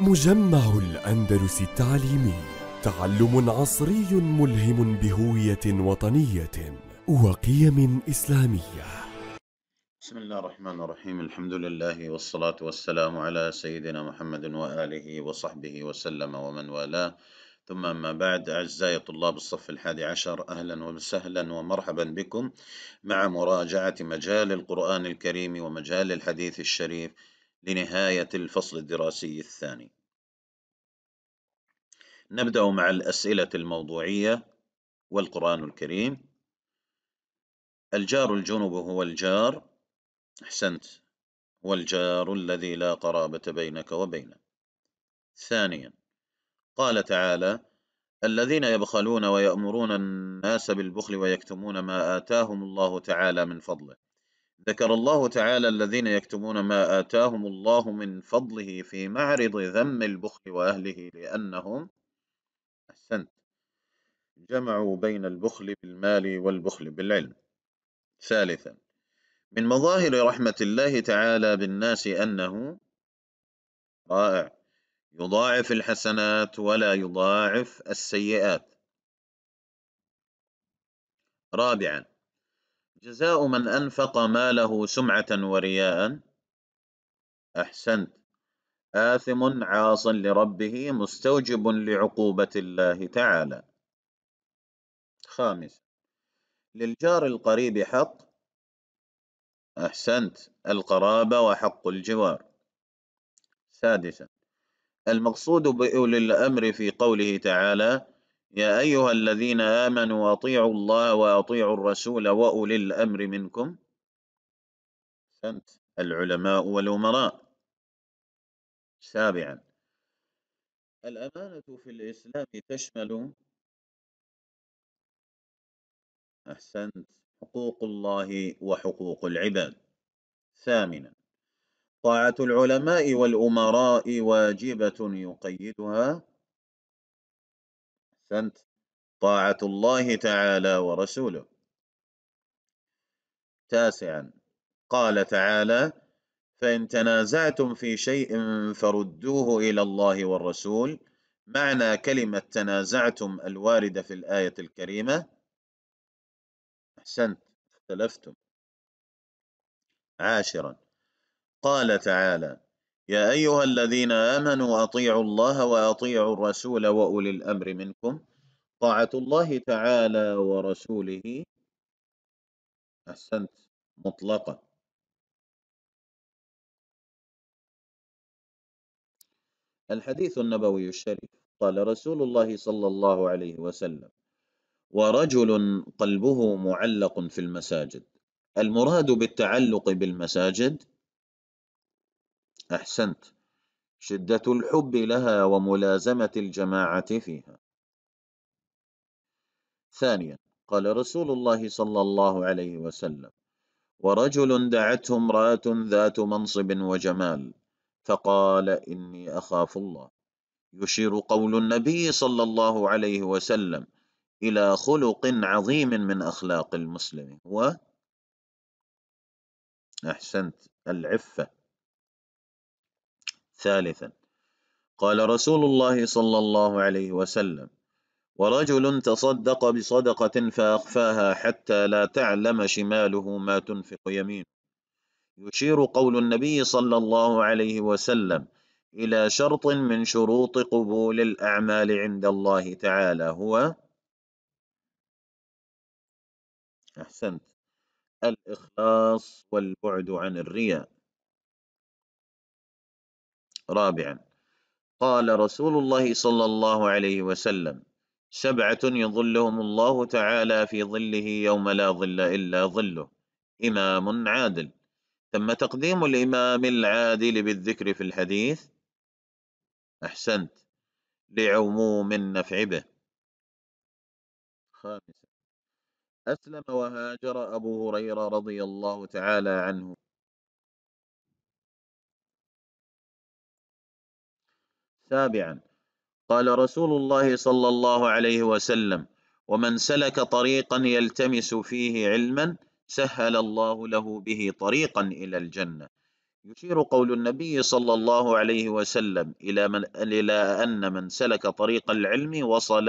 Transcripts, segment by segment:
مجمع الأندلس التعليمي تعلم عصري ملهم بهوية وطنية وقيم إسلامية بسم الله الرحمن الرحيم الحمد لله والصلاة والسلام على سيدنا محمد وآله وصحبه وسلم ومن والاه ثم أما بعد أعزائي طلاب الصف الحادي عشر أهلا وسهلا ومرحبا بكم مع مراجعة مجال القرآن الكريم ومجال الحديث الشريف لنهاية الفصل الدراسي الثاني. نبدأ مع الأسئلة الموضوعية والقرآن الكريم. الجار الجنب هو الجار أحسنت هو الجار الذي لا قرابة بينك وبينه. ثانيا قال تعالى: الذين يبخلون ويأمرون الناس بالبخل ويكتمون ما آتاهم الله تعالى من فضله. ذكر الله تعالى الذين يكتمون ما آتاهم الله من فضله في معرض ذم البخل وأهله لأنهم أحسنت جمعوا بين البخل بالمال والبخل بالعلم ثالثا من مظاهر رحمة الله تعالى بالناس أنه رائع يضاعف الحسنات ولا يضاعف السيئات رابعا جزاء من أنفق ماله سمعة ورياء أحسنت آثم عاص لربه مستوجب لعقوبة الله تعالى خامس للجار القريب حق أحسنت القرابة وحق الجوار سادسا المقصود بأولي الأمر في قوله تعالى يا أيها الذين آمنوا أطيعوا الله وأطيعوا الرسول وأولي الأمر منكم أحسنت العلماء والأمراء سابعا الأمانة في الإسلام تشمل أحسنت حقوق الله وحقوق العباد ثامنا طاعة العلماء والأمراء واجبة يقيدها أحسنت طاعة الله تعالى ورسوله تاسعا قال تعالى فإن تنازعتم في شيء فردوه إلى الله والرسول معنى كلمة تنازعتم الواردة في الآية الكريمة أحسنت اختلفتم عاشرا قال تعالى يا أيها الذين آمنوا أطيعوا الله وأطيعوا الرسول وأولي الأمر منكم طاعة الله تعالى ورسوله أحسنت مطلقة الحديث النبوي الشريف قال رسول الله صلى الله عليه وسلم ورجل قلبه معلق في المساجد المراد بالتعلق بالمساجد أحسنت شدة الحب لها وملازمة الجماعة فيها ثانيا قال رسول الله صلى الله عليه وسلم ورجل دعته امرأة ذات منصب وجمال فقال إني أخاف الله يشير قول النبي صلى الله عليه وسلم إلى خلق عظيم من أخلاق المسلم و أحسنت العفة ثالثا قال رسول الله صلى الله عليه وسلم ورجل تصدق بصدقة فأخفاها حتى لا تعلم شماله ما تنفق يمينه يشير قول النبي صلى الله عليه وسلم إلى شرط من شروط قبول الأعمال عند الله تعالى هو أحسنت الإخلاص والبعد عن الرياء رابعا قال رسول الله صلى الله عليه وسلم سبعة يظلهم الله تعالى في ظله يوم لا ظل إلا ظله إمام عادل تم تقديم الإمام العادل بالذكر في الحديث أحسنت لعموم النفع به خامسا أسلم وهاجر أبو هريرة رضي الله تعالى عنه سابعا قال رسول الله صلى الله عليه وسلم ومن سلك طريقا يلتمس فيه علما سهل الله له به طريقا الى الجنه يشير قول النبي صلى الله عليه وسلم الى من الى ان من سلك طريق العلم وصل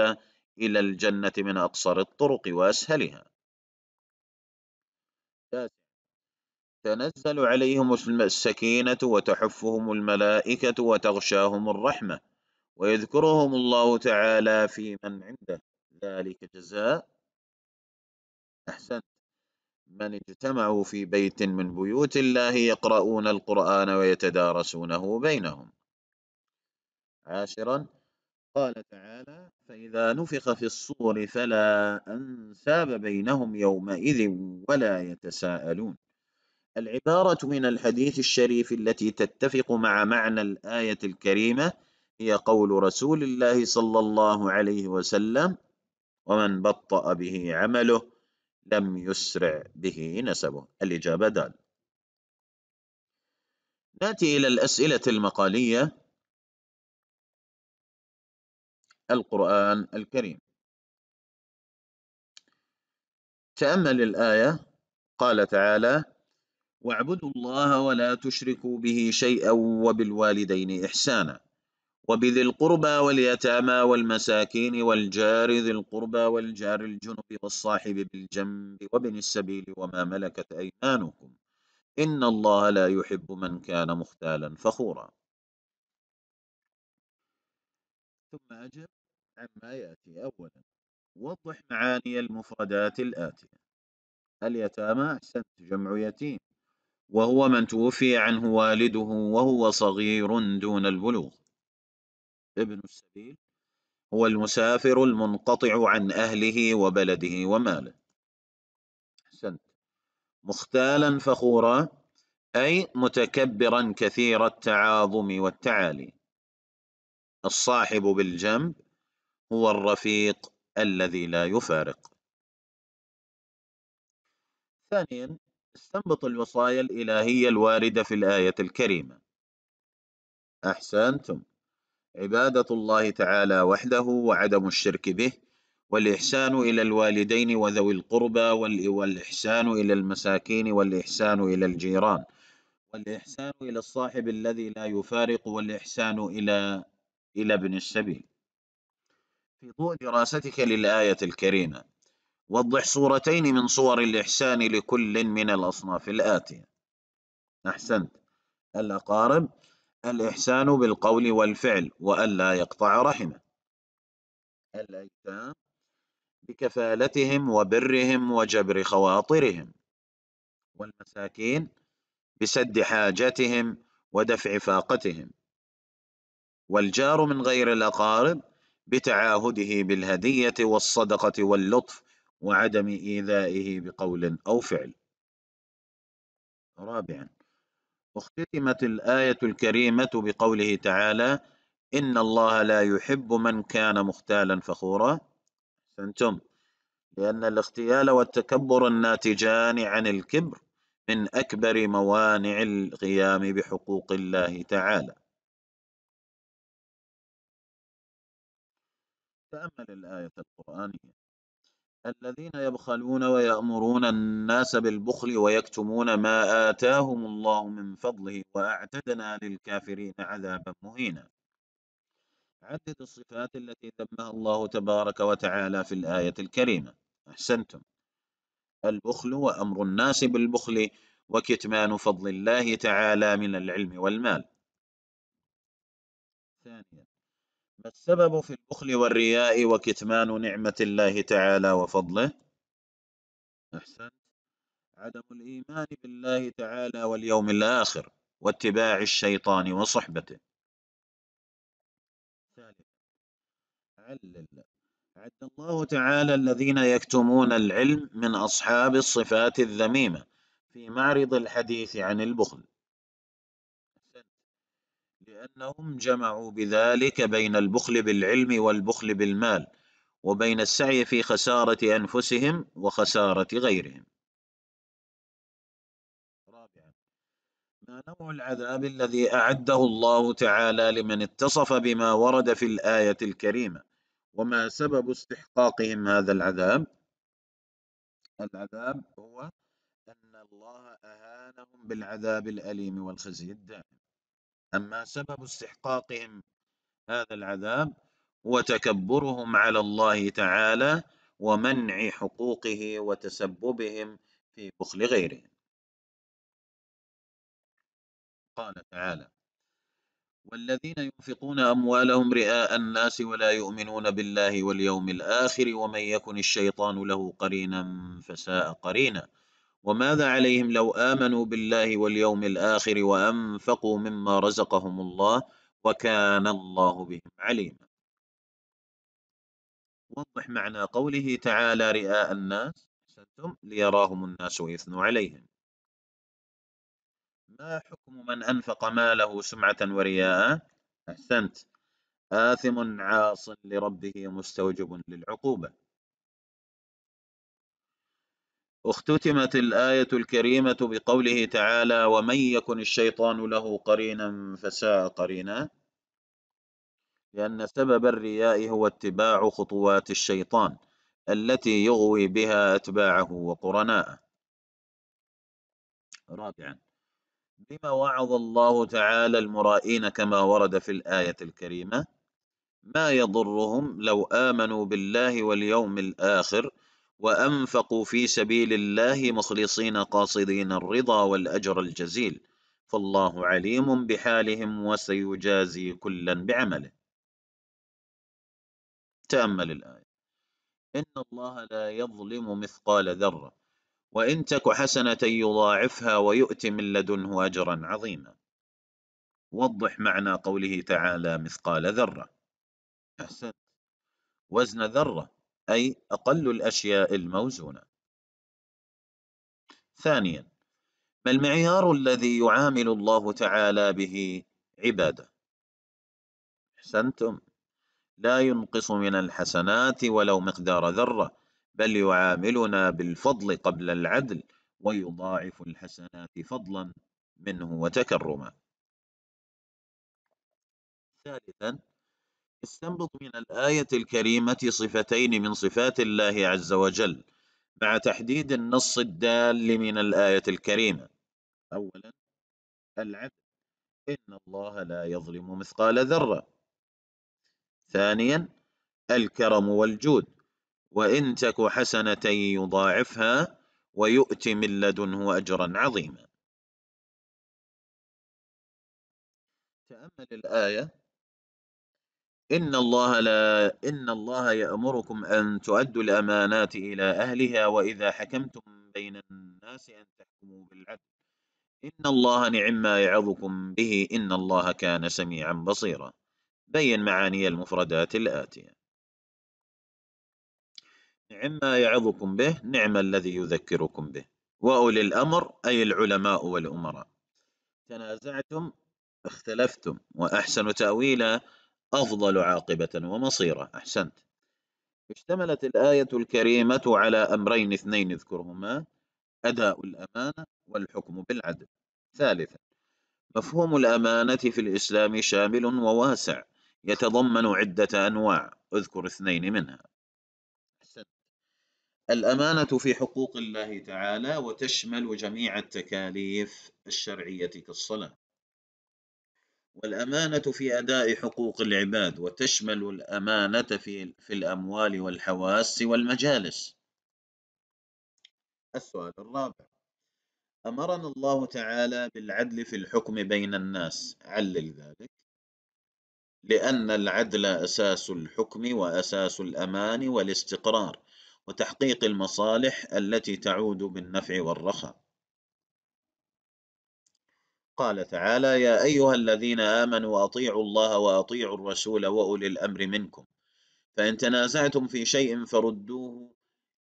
الى الجنه من اقصر الطرق واسهلها تنزل عليهم السكينة وتحفهم الملائكة وتغشاهم الرحمة ويذكرهم الله تعالى في من عنده ذلك جزاء أحسنت من اجتمعوا في بيت من بيوت الله يقرؤون القرآن ويتدارسونه بينهم عاشرا قال تعالى فإذا نفخ في الصور فلا أنساب بينهم يومئذ ولا يتساءلون العبارة من الحديث الشريف التي تتفق مع معنى الآية الكريمة هي قول رسول الله صلى الله عليه وسلم ومن بطأ به عمله لم يسرع به نسبه الإجابة دال نأتي إلى الأسئلة المقالية القرآن الكريم تأمل الآية قال تعالى واعبدوا الله ولا تشركوا به شيئا وبالوالدين إحسانا وبذي القربى واليتامى والمساكين والجار ذي القربى والجار الجنب والصاحب بالجنب وابن السبيل وما ملكت أيمانكم إن الله لا يحب من كان مختالا فخورا ثم أجب عما يأتي أولا وضح معاني المفردات الآتية اليتامى أحسنت جمع يتيم وهو من توفي عنه والده وهو صغير دون البلوغ ابن السبيل هو المسافر المنقطع عن أهله وبلده وماله أحسنت مختالا فخورا أي متكبرا كثير التعاظم والتعالي الصاحب بالجنب هو الرفيق الذي لا يفارق ثانيا استنبط الوصايا الإلهية الواردة في الآية الكريمة أحسنتم عبادة الله تعالى وحده وعدم الشرك به والإحسان إلى الوالدين وذوي القربى والإحسان إلى المساكين والإحسان إلى الجيران والإحسان إلى الصاحب الذي لا يفارق والإحسان إلى إلى ابن السبيل في ضوء دراستك للآية الكريمة وضح صورتين من صور الإحسان لكل من الأصناف الآتية أحسنت الأقارب الإحسان بالقول والفعل وألا يقطع رحمه الأيتام بكفالتهم وبرهم وجبر خواطرهم والمساكين بسد حاجتهم ودفع فاقتهم والجار من غير الأقارب بتعاهده بالهدية والصدقة واللطف وعدم إيذائه بقول أو فعل رابعا اختتمت الآية الكريمة بقوله تعالى إن الله لا يحب من كان مختالا فخورا أحسنتم لأن الاختيال والتكبر الناتجان عن الكبر من أكبر موانع القيام بحقوق الله تعالى تأمل الآية القرآنية الذين يبخلون ويأمرون الناس بالبخل ويكتمون ما آتاهم الله من فضله وأعتدنا للكافرين عذابا مهينا عدد الصفات التي ذمها الله تبارك وتعالى في الآية الكريمة أحسنتم البخل وأمر الناس بالبخل وكتمان فضل الله تعالى من العلم والمال ثانيا ما السبب في البخل والرياء وكتمان نعمة الله تعالى وفضله؟ أحسن عدم الإيمان بالله تعالى واليوم الآخر واتباع الشيطان وصحبته ثالث علل عد الله تعالى الذين يكتمون العلم من أصحاب الصفات الذميمة في معرض الحديث عن البخل لأنهم جمعوا بذلك بين البخل بالعلم والبخل بالمال وبين السعي في خسارة أنفسهم وخسارة غيرهم رابعا ما نوع العذاب الذي أعده الله تعالى لمن اتصف بما ورد في الآية الكريمة وما سبب استحقاقهم هذا العذاب العذاب هو أن الله أهانهم بالعذاب الأليم والخزي الدائم أما سبب استحقاقهم هذا العذاب وتكبرهم على الله تعالى ومنع حقوقه وتسببهم في بخل غيرهم قال تعالى والذين ينفقون أموالهم رئاء الناس ولا يؤمنون بالله واليوم الآخر ومن يكن الشيطان له قرينا فساء قرينا وماذا عليهم لو آمنوا بالله واليوم الآخر وأنفقوا مما رزقهم الله وكان الله بهم عليما وضح معنى قوله تعالى رئاء الناس أحسنتم ليراهم الناس ويثنوا عليهم ما حكم من أنفق ماله سمعة ورياء أحسنت آثم عاص لربه مستوجب للعقوبة اختتمت الآية الكريمة بقوله تعالى ومن يكن الشيطان له قرينا فساء قرينا لأن سبب الرياء هو اتباع خطوات الشيطان التي يغوي بها أتباعه وقرناءه رابعا بما وعظ الله تعالى المرائين كما ورد في الآية الكريمة ما يضرهم لو آمنوا بالله واليوم الآخر وأنفقوا في سبيل الله مخلصين قاصدين الرضا والأجر الجزيل فالله عليم بحالهم وسيجازي كلا بعمله تأمل الآية إن الله لا يظلم مثقال ذرة وإن تك حسنة يضاعفها ويؤت من لدنه أجرا عظيما وضح معنى قوله تعالى مثقال ذرة أحسنت وزن ذرة أي أقل الأشياء الموزونة ثانيا ما المعيار الذي يعامل الله تعالى به عباده احسنتم لا ينقص من الحسنات ولو مقدار ذره بل يعاملنا بالفضل قبل العدل ويضاعف الحسنات فضلا منه وتكرما ثالثا استنبط من الآية الكريمة صفتين من صفات الله عز وجل مع تحديد النص الدال من الآية الكريمة أولا العدل إن الله لا يظلم مثقال ذرة ثانيا الكرم والجود وإن تك حسنة يضاعفها ويؤت من لدنه أجرا عظيما تأمل الآية إن الله لا إن الله يأمركم أن تؤدوا الأمانات إلى أهلها وإذا حكمتم بين الناس أن تحكموا بالعدل إن الله نعم ما يعظكم به إن الله كان سميعا بصيرا بين معاني المفردات الآتية نعم ما يعظكم به نعم الذي يذكركم به وأولي الأمر أي العلماء والأمراء تنازعتم اختلفتم وأحسن تأويلا أفضل عاقبة ومصيرا أحسنت اشتملت الآية الكريمة على أمرين اثنين اذكرهما أداء الأمانة والحكم بالعدل ثالثا مفهوم الأمانة في الإسلام شامل وواسع يتضمن عدة أنواع اذكر اثنين منها الأمانة في حقوق الله تعالى وتشمل جميع التكاليف الشرعية كالصلاة والأمانة في أداء حقوق العباد وتشمل الأمانة في, في الأموال والحواس والمجالس السؤال الرابع أمرنا الله تعالى بالعدل في الحكم بين الناس علل ذلك لأن العدل أساس الحكم وأساس الأمان والاستقرار وتحقيق المصالح التي تعود بالنفع والرخاء قال تعالى يا أيها الذين آمنوا أطيعوا الله وأطيعوا الرسول وأولي الأمر منكم فإن تنازعتم في شيء فردوه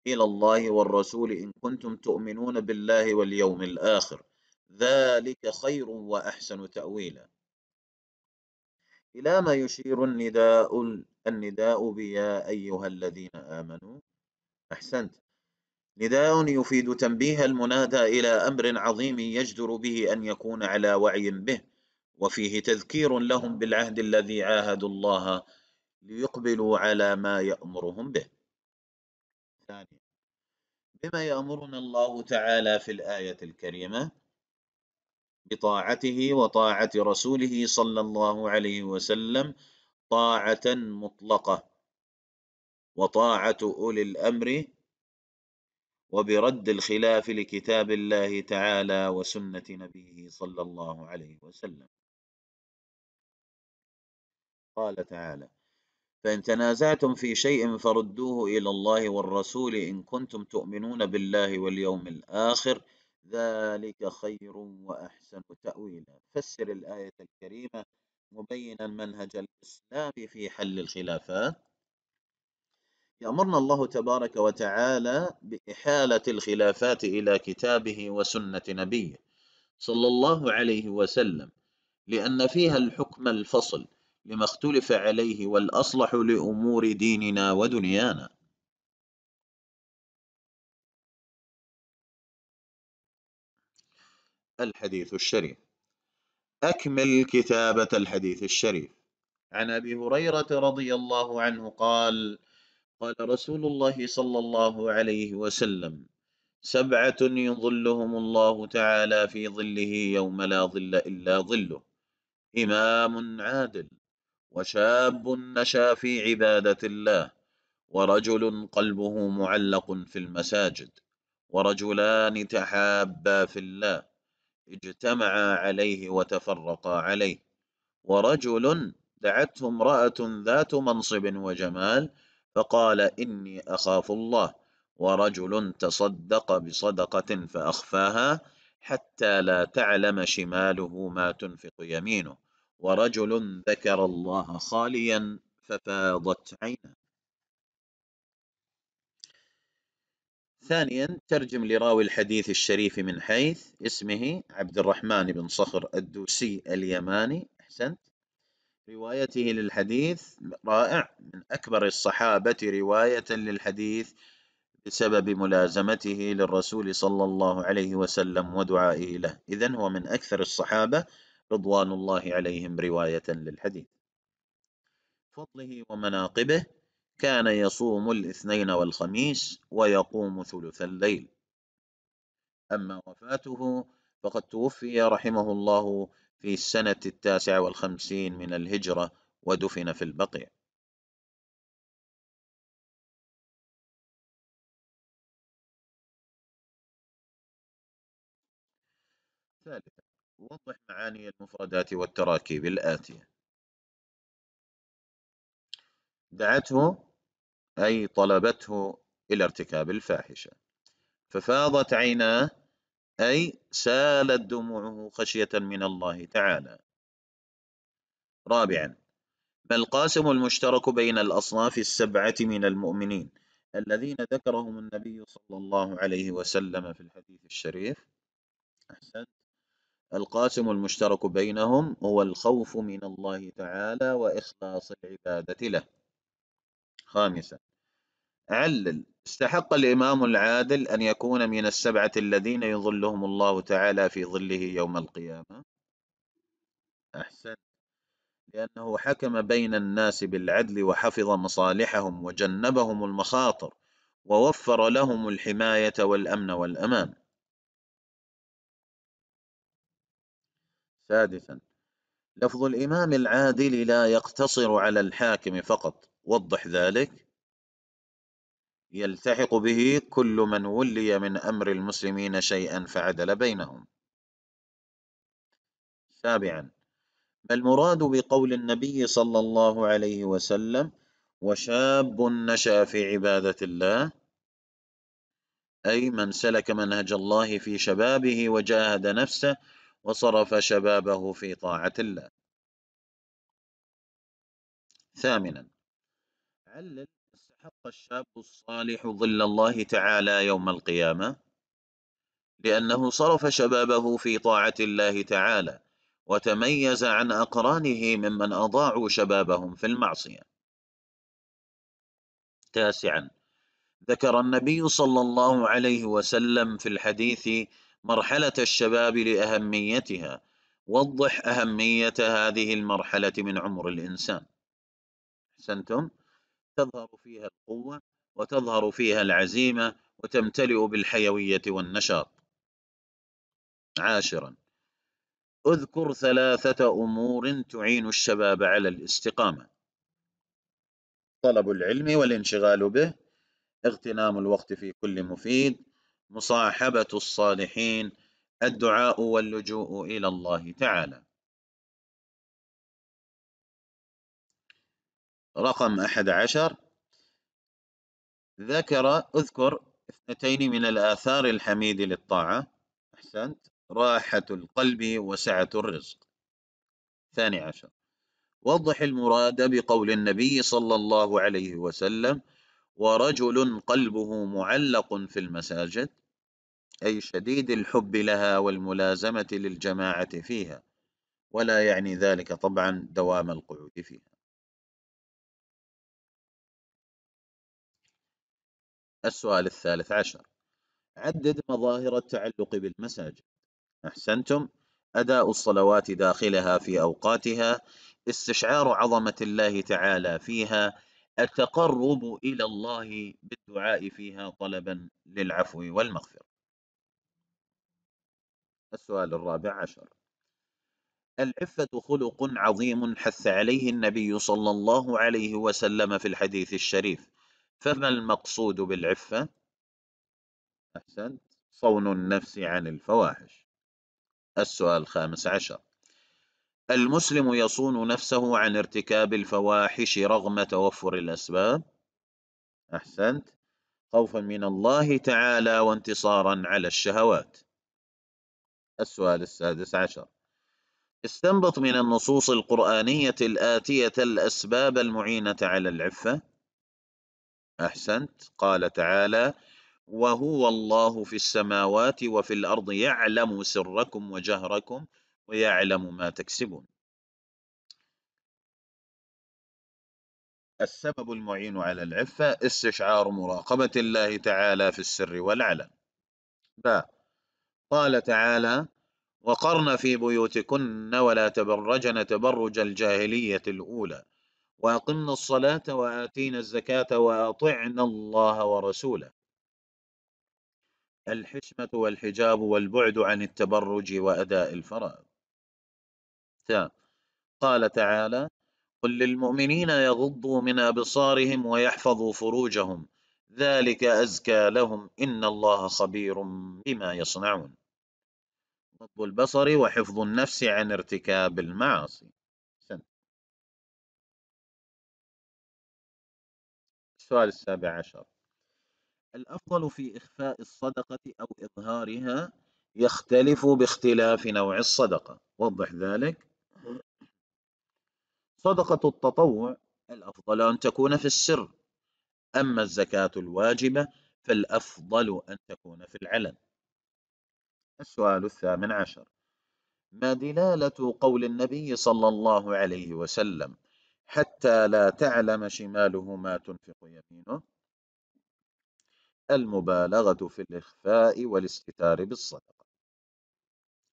إلى الله والرسول إن كنتم تؤمنون بالله واليوم الآخر ذلك خير وأحسن تأويلا إلى ما يشير النداء النداء بيا أيها الذين آمنوا أحسنت نداء يفيد تنبيه المنادى إلى أمر عظيم يجدر به أن يكون على وعي به وفيه تذكير لهم بالعهد الذي عاهدوا الله ليقبلوا على ما يأمرهم به ثانيا بما يأمرنا الله تعالى في الآية الكريمة بطاعته وطاعة رسوله صلى الله عليه وسلم طاعة مطلقة وطاعة أولي الأمر وبرد الخلاف لكتاب الله تعالى وسنة نبيه صلى الله عليه وسلم قال تعالى فإن تنازعتم في شيء فردوه إلى الله والرسول إن كنتم تؤمنون بالله واليوم الآخر ذلك خير وأحسن تأويلا فسر الآية الكريمة مبينا منهج الإسلام في حل الخلافات يأمرنا الله تبارك وتعالى بإحالة الخلافات إلى كتابه وسنة نبيه صلى الله عليه وسلم لأن فيها الحكم الفصل لما اختلف عليه والأصلح لأمور ديننا ودنيانا الحديث الشريف أكمل كتابة الحديث الشريف عن أبي هريرة رضي الله عنه قال قال رسول الله صلى الله عليه وسلم سبعة يظلهم الله تعالى في ظله يوم لا ظل إلا ظله إمام عادل وشاب نشا في عبادة الله ورجل قلبه معلق في المساجد ورجلان تحابا في الله اجتمعا عليه وتفرقا عليه ورجل دعته امرأة ذات منصب وجمال فقال إني أخاف الله ورجل تصدق بصدقة فأخفاها حتى لا تعلم شماله ما تنفق يمينه ورجل ذكر الله خاليا ففاضت عينه ثانيا ترجم لراوي الحديث الشريف من حيث اسمه عبد الرحمن بن صخر الدوسي اليماني أحسنت روايته للحديث رائع من أكبر الصحابة رواية للحديث بسبب ملازمته للرسول صلى الله عليه وسلم ودعائه له إذا هو من أكثر الصحابة رضوان الله عليهم رواية للحديث فضله ومناقبه كان يصوم الاثنين والخميس ويقوم ثلث الليل أما وفاته فقد توفي رحمه الله في السنة التاسعة والخمسين من الهجرة ودفن في البقيع ثالثا وضح معاني المفردات والتراكيب الآتية دعته أي طلبته إلى ارتكاب الفاحشة ففاضت عيناه أي سالت دموعه خشية من الله تعالى رابعا ما القاسم المشترك بين الأصناف السبعة من المؤمنين الذين ذكرهم النبي صلى الله عليه وسلم في الحديث الشريف أحسنت القاسم المشترك بينهم هو الخوف من الله تعالى وإخلاص العبادة له خامسا علل استحق الإمام العادل أن يكون من السبعة الذين يظلهم الله تعالى في ظله يوم القيامة أحسن لأنه حكم بين الناس بالعدل وحفظ مصالحهم وجنبهم المخاطر ووفر لهم الحماية والأمن والأمان سادسا لفظ الإمام العادل لا يقتصر على الحاكم فقط وضح ذلك يلتحق به كل من ولي من أمر المسلمين شيئا فعدل بينهم سابعا ما المراد بقول النبي صلى الله عليه وسلم وشاب نشأ في عبادة الله أي من سلك منهج الله في شبابه وجاهد نفسه وصرف شبابه في طاعة الله ثامنا علل حق الشاب الصالح ظل الله تعالى يوم القيامة لأنه صرف شبابه في طاعة الله تعالى وتميز عن أقرانه ممن أضاعوا شبابهم في المعصية تاسعا ذكر النبي صلى الله عليه وسلم في الحديث مرحلة الشباب لأهميتها وضح أهمية هذه المرحلة من عمر الإنسان أحسنتم؟ تظهر فيها القوة وتظهر فيها العزيمة وتمتلئ بالحيوية والنشاط عاشرا اذكر ثلاثة أمور تعين الشباب على الاستقامة طلب العلم والانشغال به اغتنام الوقت في كل مفيد مصاحبة الصالحين الدعاء واللجوء إلى الله تعالى رقم أحد عشر ذكر أذكر اثنتين من الآثار الحميد للطاعة أحسنت راحة القلب وسعة الرزق ثاني عشر وضح المراد بقول النبي صلى الله عليه وسلم ورجل قلبه معلق في المساجد أي شديد الحب لها والملازمة للجماعة فيها ولا يعني ذلك طبعا دوام القعود فيها السؤال الثالث عشر عدد مظاهر التعلق بالمساجد أحسنتم أداء الصلوات داخلها في أوقاتها استشعار عظمة الله تعالى فيها التقرب إلى الله بالدعاء فيها طلبا للعفو والمغفرة السؤال الرابع عشر العفة خلق عظيم حث عليه النبي صلى الله عليه وسلم في الحديث الشريف فما المقصود بالعفة؟ أحسنت صون النفس عن الفواحش السؤال الخامس عشر المسلم يصون نفسه عن ارتكاب الفواحش رغم توفر الأسباب أحسنت خوفا من الله تعالى وانتصارا على الشهوات السؤال السادس عشر استنبط من النصوص القرآنية الآتية الأسباب المعينة على العفة أحسنت قال تعالى وهو الله في السماوات وفي الأرض يعلم سركم وجهركم ويعلم ما تكسبون السبب المعين على العفة استشعار مراقبة الله تعالى في السر والعلن ب قال تعالى وقرن في بيوتكن ولا تبرجن تبرج الجاهلية الأولى وأقمنا الصلاة وآتينا الزكاة وأطعنا الله ورسوله الحشمة والحجاب والبعد عن التبرج وأداء الفرائض قال تعالى قل للمؤمنين يغضوا من أبصارهم ويحفظوا فروجهم ذلك أزكى لهم إن الله خبير بما يصنعون غض البصر وحفظ النفس عن ارتكاب المعاصي السؤال السابع عشر الأفضل في إخفاء الصدقة أو إظهارها يختلف باختلاف نوع الصدقة وضح ذلك صدقة التطوع الأفضل أن تكون في السر أما الزكاة الواجبة فالأفضل أن تكون في العلن السؤال الثامن عشر ما دلالة قول النبي صلى الله عليه وسلم حتى لا تعلم شماله ما تنفق يمينه المبالغة في الإخفاء والاستتار بالصدقة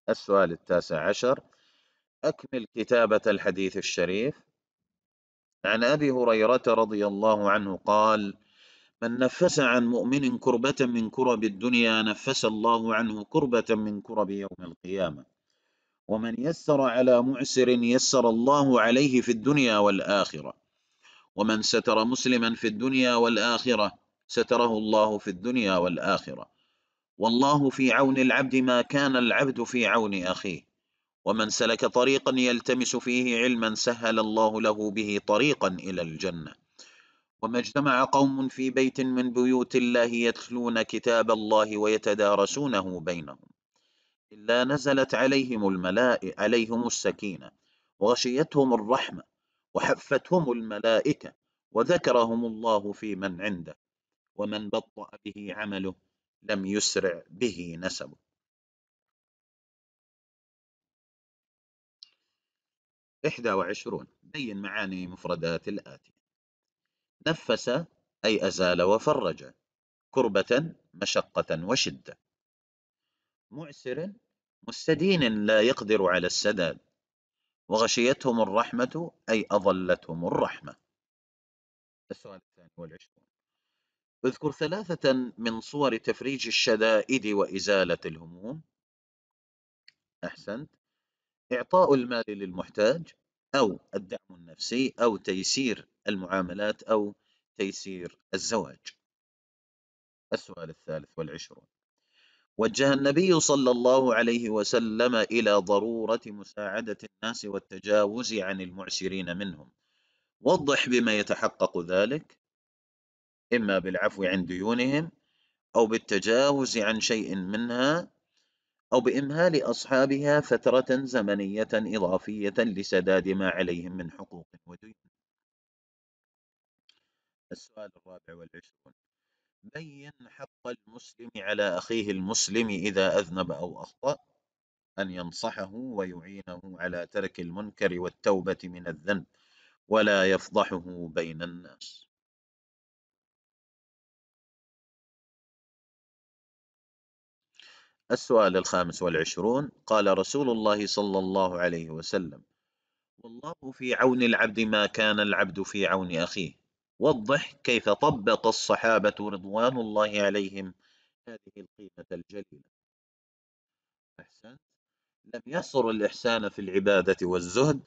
السؤال التاسع عشر أكمل كتابة الحديث الشريف عن أبي هريرة رضي الله عنه قال من نفس عن مؤمن كربة من كرب الدنيا نفس الله عنه كربة من كرب يوم القيامة ومن يسر على معسر يسر الله عليه في الدنيا والآخرة ومن ستر مسلما في الدنيا والآخرة ستره الله في الدنيا والآخرة والله في عون العبد ما كان العبد في عون أخيه ومن سلك طريقا يلتمس فيه علما سهل الله له به طريقا إلى الجنة وما اجتمع قوم في بيت من بيوت الله يتلون كتاب الله ويتدارسونه بينهم إلا نزلت عليهم الملائكة عليهم السكينة وغشيتهم الرحمة وحفتهم الملائكة وذكرهم الله في من عنده ومن بطأ به عمله لم يسرع به نسبه إحدى وعشرون بين معاني مفردات الآتي نفس أي أزال وفرج كربة مشقة وشدة معسر مستدين لا يقدر على السداد وغشيتهم الرحمة أي أظلتهم الرحمة السؤال الثاني والعشرون اذكر ثلاثة من صور تفريج الشدائد وإزالة الهموم أحسنت إعطاء المال للمحتاج أو الدعم النفسي أو تيسير المعاملات أو تيسير الزواج السؤال الثالث والعشرون وجه النبي صلى الله عليه وسلم إلى ضرورة مساعدة الناس والتجاوز عن المعسرين منهم وضح بما يتحقق ذلك إما بالعفو عن ديونهم أو بالتجاوز عن شيء منها أو بإمهال أصحابها فترة زمنية إضافية لسداد ما عليهم من حقوق وديون السؤال الرابع والعشرون بين حق المسلم على أخيه المسلم إذا أذنب أو أخطأ أن ينصحه ويعينه على ترك المنكر والتوبة من الذنب ولا يفضحه بين الناس السؤال الخامس والعشرون قال رسول الله صلى الله عليه وسلم والله في عون العبد ما كان العبد في عون أخيه وضح كيف طبق الصحابة رضوان الله عليهم هذه القيمة الجليلة أحسنت لم يصر الإحسان في العبادة والزهد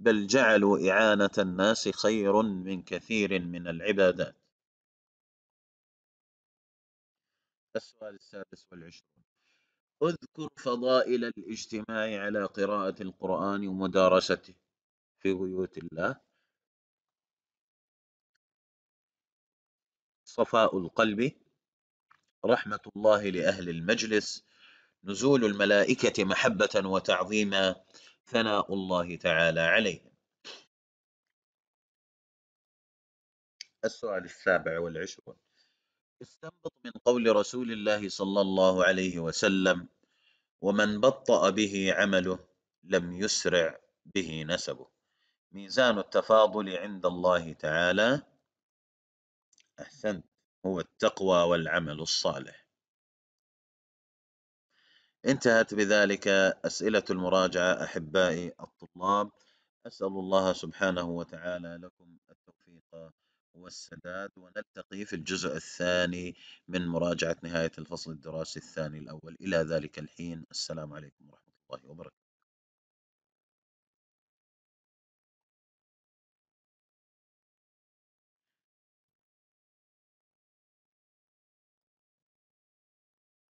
بل جعلوا إعانة الناس خير من كثير من العبادات السؤال السادس والعشرون اذكر فضائل الاجتماع على قراءة القرآن ومدارسته في بيوت الله صفاء القلب رحمة الله لأهل المجلس نزول الملائكة محبة وتعظيما ثناء الله تعالى عليه السؤال السابع والعشرون استنبط من قول رسول الله صلى الله عليه وسلم ومن بطأ به عمله لم يسرع به نسبه ميزان التفاضل عند الله تعالى أحسنت هو التقوى والعمل الصالح انتهت بذلك أسئلة المراجعة أحبائي الطلاب أسأل الله سبحانه وتعالى لكم التوفيق والسداد ونلتقي في الجزء الثاني من مراجعة نهاية الفصل الدراسي الثاني الأول إلى ذلك الحين السلام عليكم ورحمة الله وبركاته